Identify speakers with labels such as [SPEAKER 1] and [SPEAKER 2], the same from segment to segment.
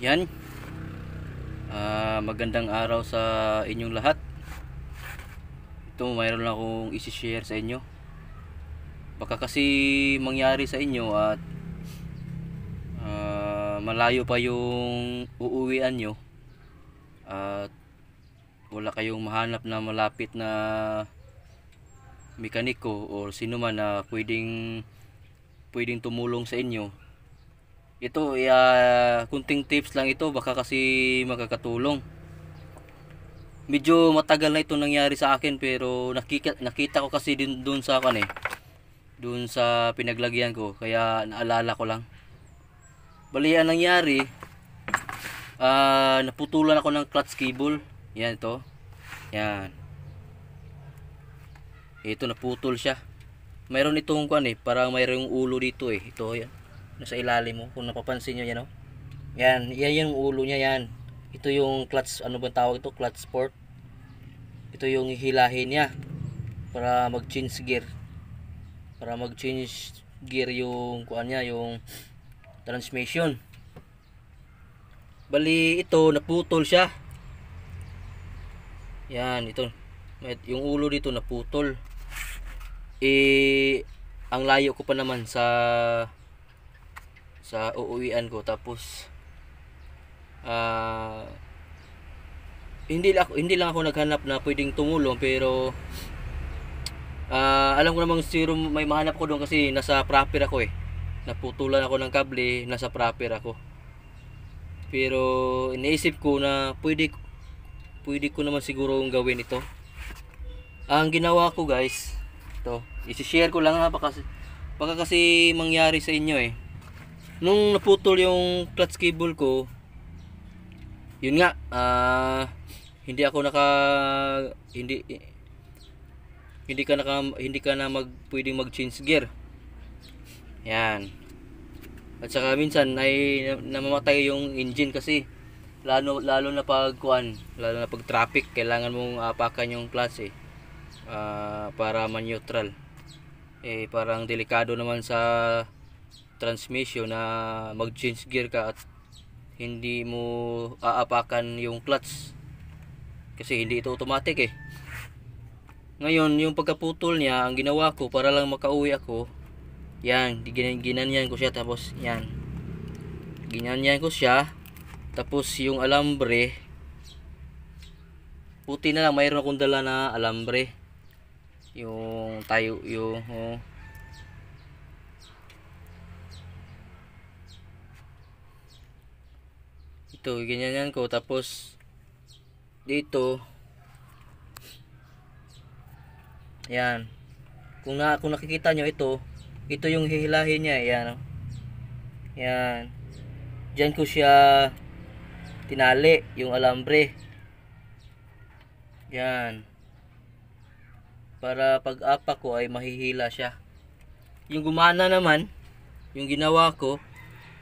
[SPEAKER 1] Yan. Uh, magandang araw sa inyong lahat. Ito mayroon lang akong isi-share sa inyo. Baka kasi mangyari sa inyo at uh, malayo pa yung uuwian nyo at wala kayong mahanap na malapit na mekaniko o sino man na pwedeng pwedeng tumulong sa inyo ito uh, kunting tips lang ito baka kasi makakatulong medyo matagal na ito nangyari sa akin pero nakita, nakita ko kasi din doon sa akin eh doon sa pinaglagyan ko kaya naalala ko lang bali ang nangyari uh, naputulan ako ng clutch cable yan ito yan ito naputol siya mayroon itong kan eh parang mayroong ulo dito eh ito yan nasa ilalim mo kung napapansin niyo yan oh. Yan, yan yung ulo niya yan. Ito yung clutch, ano bang tawag ito? Clutch sport. Ito yung hihilahin niya para mag-change gear. Para mag-change gear yung kuan niya, yung transmission. Bali ito naputol siya. Yan, ito. Yung ulo dito naputol. Eh ang layo ko pa naman sa sa uuwian ko tapos uh, hindi lang ako hindi lang ako naghanap na pwedeng tumulong pero uh, alam ko namang zero may mahanap ko doon kasi nasa proper ako eh naputulan ako ng kable nasa proper ako pero iniisip ko na pwede pwede ko naman siguro gawin ito ang ginawa ko guys ito i-share ko lang ha baka, baka kasi mangyari sa inyo eh nung naputol yung clutch cable ko yun nga uh, hindi ako naka hindi hindi ka naka hindi ka na mag pwedeng mag change gear yan at saka minsan ay namamatay yung engine kasi lalo lalo na pag kuan lalo na pag traffic kailangan mong apakan yung clutch eh uh, para man neutral eh parang delikado naman sa transmission na mag-change gear ka at hindi mo aapakan yung clutch kasi hindi ito automatic eh ngayon yung pagkaputol niya ang ginawa ko para lang makauwi ako yan ginanyan ko siya tapos yan ginanyan ko siya tapos yung alambre puti na lang mayroon akong dala na alambre yung tayo yung oh, dito ganyan ko tapos dito yan kung, na, kung nakikita nyo ito ito yung hihilahin niya yan oh. yan dyan ko siya tinali yung alambre yan para pag apa ko ay mahihila siya yung gumana naman yung ginawa ko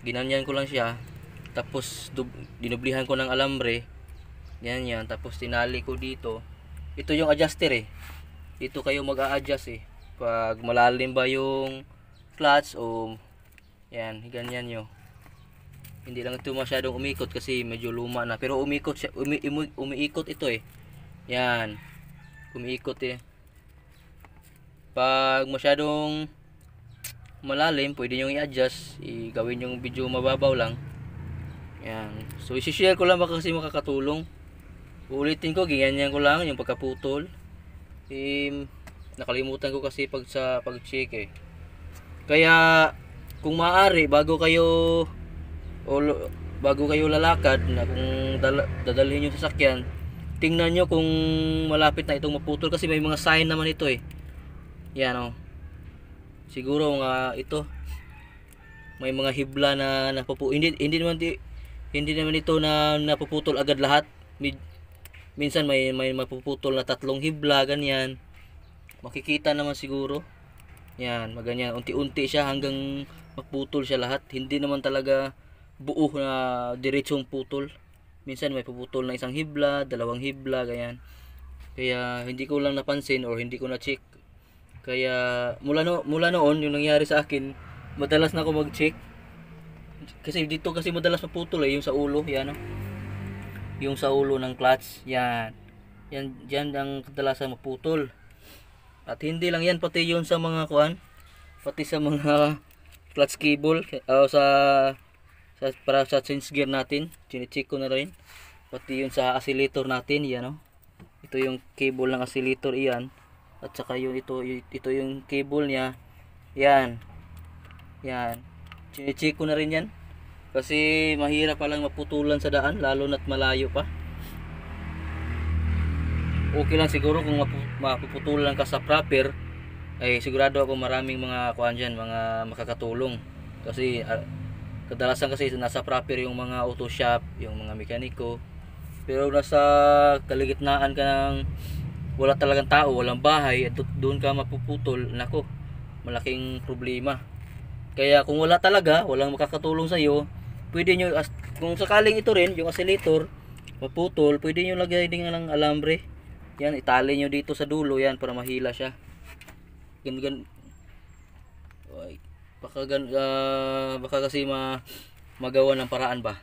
[SPEAKER 1] ginanyan ko lang siya tapos dinublihan ko ng alambre yan yan tapos tinali ko dito ito yung adjuster eh dito kayo mag a-adjust eh pag malalim ba yung clutch o yan ganyan nyo hindi lang ito masyadong umikot kasi medyo luma na pero umikot siya umi, umi, umiikot ito eh yan umiikot eh pag masyadong malalim pwede nyo i-adjust i-gawin yung video mababaw lang Ayan. So, isi-share ko lang baka kasi makakatulong. Uulitin ko, ganyan ko lang yung pagkaputol. Eh, nakalimutan ko kasi pag sa pag-check eh. Kaya, kung maaari, bago kayo o bago kayo lalakad na kung dal dadalhin yung sasakyan, tingnan nyo kung malapit na itong maputol kasi may mga sign naman ito eh. Yan o. Oh. Siguro nga ito may mga hibla na napapu hindi hindi naman di, hindi naman ito na napuputol agad lahat Mid minsan may may mapuputol na tatlong hibla ganyan makikita naman siguro yan maganyan unti-unti siya hanggang maputol siya lahat hindi naman talaga buo na diretsong putol minsan may puputol na isang hibla dalawang hibla ganyan kaya hindi ko lang napansin or hindi ko na check kaya mula no mula noon yung nangyari sa akin madalas na ako mag-check kasi dito kasi madalas maputol eh yung sa ulo yan oh. yung sa ulo ng clutch yan yan diyan ang kadalasan maputol at hindi lang yan pati yun sa mga kuan pati sa mga clutch cable uh, sa, sa para sa change gear natin chinecheck ko na rin pati yun sa oscillator natin yan oh. ito yung cable ng oscillator yan at saka yung ito ito yung cable niya yan yan chinecheck ko na rin yan kasi mahirap palang maputulan sa daan lalo na't malayo pa okay lang siguro kung mapuputulan ka sa proper ay sigurado ako maraming mga kuhan dyan mga makakatulong kasi uh, kadalasan kasi nasa proper yung mga auto shop yung mga mekaniko pero nasa kaligitnaan ka ng wala talagang tao, walang bahay, at doon ka mapuputol, nako, malaking problema. Kaya kung wala talaga, walang makakatulong sa iyo, pwede nyo, kung sakaling ito rin, yung oscillator, maputol, pwede nyo lagay din ng alambre. Yan, itali nyo dito sa dulo yan para mahila siya. Gan, gan, ay, baka, gan, uh, baka kasi ma, magawa ng paraan ba.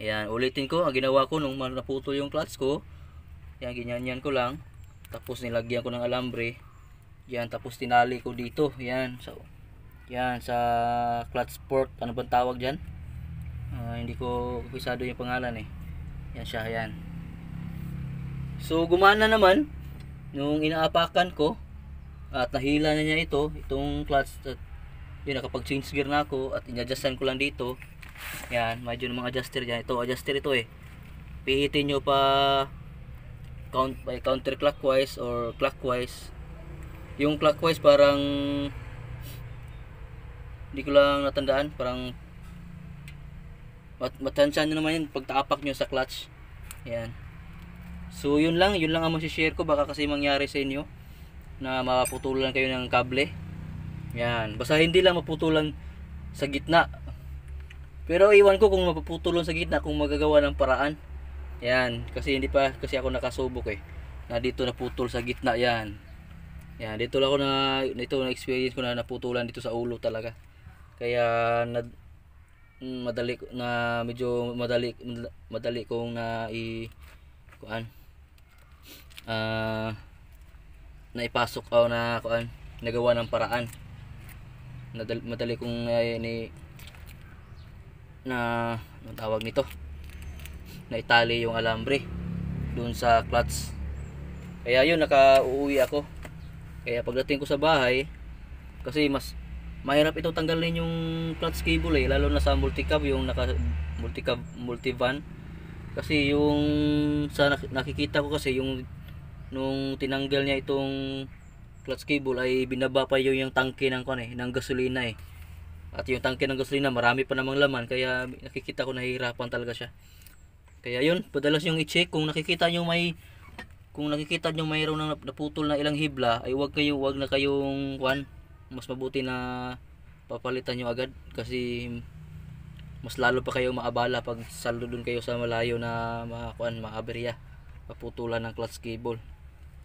[SPEAKER 1] Ayan, ulitin ko, ang ginawa ko nung naputol yung clutch ko, yan, ganyan ko lang. Tapos nilagyan ko ng alambre. Yan, tapos tinali ko dito. Yan, so, yan, sa clutch port, ano bang tawag diyan uh, hindi ko pisado yung pangalan eh yan siya yan so gumana naman nung inaapakan ko at nahila na niya ito itong clutch at yun nakapag change gear na ako at inadjustan ko lang dito yan medyo ng mga adjuster dyan ito adjuster ito eh pihitin nyo pa count by counter clockwise or clockwise yung clockwise parang hindi ko lang natandaan parang Mat matansya nyo naman yan pag taapak nyo sa clutch. Ayan. So, yun lang. Yun lang ang masishare ko. Baka kasi mangyari sa inyo na maputulan kayo ng kable. Yan. Basta hindi lang maputulan sa gitna. Pero iwan ko kung mapuputulan sa gitna kung magagawa ng paraan. Yan. Kasi hindi pa kasi ako nakasubok eh. Na dito naputol sa gitna. Yan. Yan. Dito lang ako na, dito na experience ko na naputulan dito sa ulo talaga. Kaya, na, madali na medyo madali madali kong na i kuan uh, ah, na ipasok o na kuan nagawa ng paraan madali, madali kong uh, ni na anong tawag nito na itali yung alambre doon sa clutch kaya yun nakauwi ako kaya pagdating ko sa bahay kasi mas mahirap ito tanggalin yung clutch cable eh lalo na sa multicab yung naka multicab multivan kasi yung sa nakikita ko kasi yung nung tinanggal niya itong clutch cable ay binaba pa yung, yung tangke ng kon eh ng gasolina eh at yung tangke ng gasolina marami pa namang laman kaya nakikita ko nahihirapan talaga siya kaya yun padalas yung i-check kung nakikita nyo may kung nakikita nyo mayroon ng naputol na ilang hibla ay wag kayo wag na kayong one mas mabuti na papalitan nyo agad kasi mas lalo pa kayo maabala pag saldo dun kayo sa malayo na makuan maaberya paputulan ng clutch cable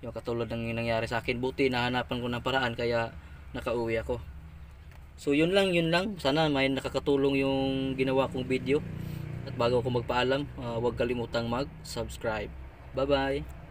[SPEAKER 1] yung katulad ng nangyari sa akin buti nahanapan ko ng paraan kaya nakauwi ako so yun lang yun lang sana may nakakatulong yung ginawa kong video at bago ako magpaalam uh, huwag kalimutang mag subscribe bye bye